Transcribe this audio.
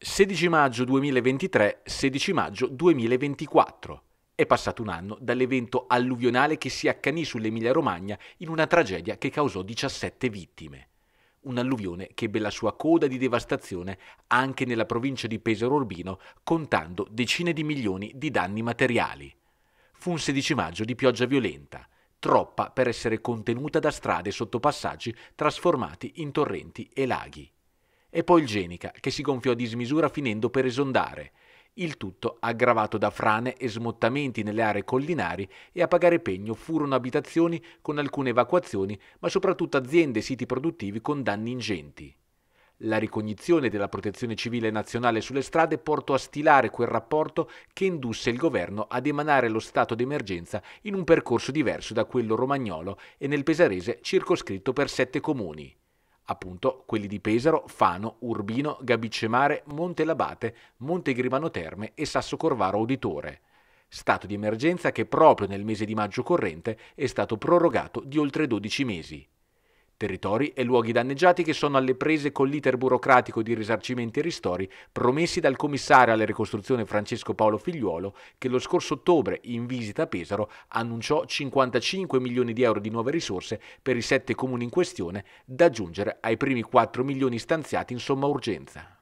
16 maggio 2023, 16 maggio 2024. È passato un anno dall'evento alluvionale che si accanì sull'Emilia Romagna in una tragedia che causò 17 vittime. Un'alluvione che ebbe la sua coda di devastazione anche nella provincia di Pesaro Urbino, contando decine di milioni di danni materiali. Fu un 16 maggio di pioggia violenta, troppa per essere contenuta da strade e sottopassaggi trasformati in torrenti e laghi e poi il Genica, che si gonfiò a dismisura finendo per esondare. Il tutto aggravato da frane e smottamenti nelle aree collinari e a pagare pegno furono abitazioni con alcune evacuazioni, ma soprattutto aziende e siti produttivi con danni ingenti. La ricognizione della protezione civile nazionale sulle strade portò a stilare quel rapporto che indusse il governo ad emanare lo stato d'emergenza in un percorso diverso da quello romagnolo e nel pesarese circoscritto per sette comuni appunto quelli di Pesaro, Fano, Urbino, Gabicemare, Monte Montelabate, Montegrimano Terme e Sasso Corvaro Auditore. Stato di emergenza che proprio nel mese di maggio corrente è stato prorogato di oltre 12 mesi territori e luoghi danneggiati che sono alle prese con l'iter burocratico di risarcimenti e ristori promessi dal commissario alla ricostruzione Francesco Paolo Figliuolo che lo scorso ottobre in visita a Pesaro annunciò 55 milioni di euro di nuove risorse per i sette comuni in questione da aggiungere ai primi 4 milioni stanziati in somma urgenza.